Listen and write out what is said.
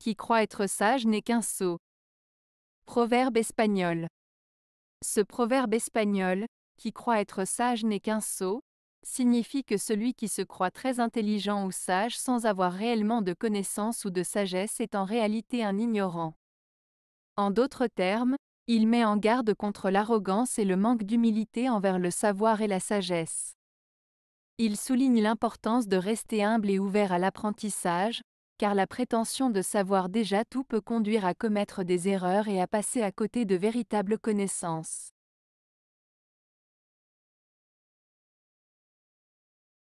qui croit être sage n'est qu'un sot. Proverbe espagnol. Ce proverbe espagnol, qui croit être sage n'est qu'un sot, signifie que celui qui se croit très intelligent ou sage sans avoir réellement de connaissances ou de sagesse est en réalité un ignorant. En d'autres termes, il met en garde contre l'arrogance et le manque d'humilité envers le savoir et la sagesse. Il souligne l'importance de rester humble et ouvert à l'apprentissage, car la prétention de savoir déjà tout peut conduire à commettre des erreurs et à passer à côté de véritables connaissances.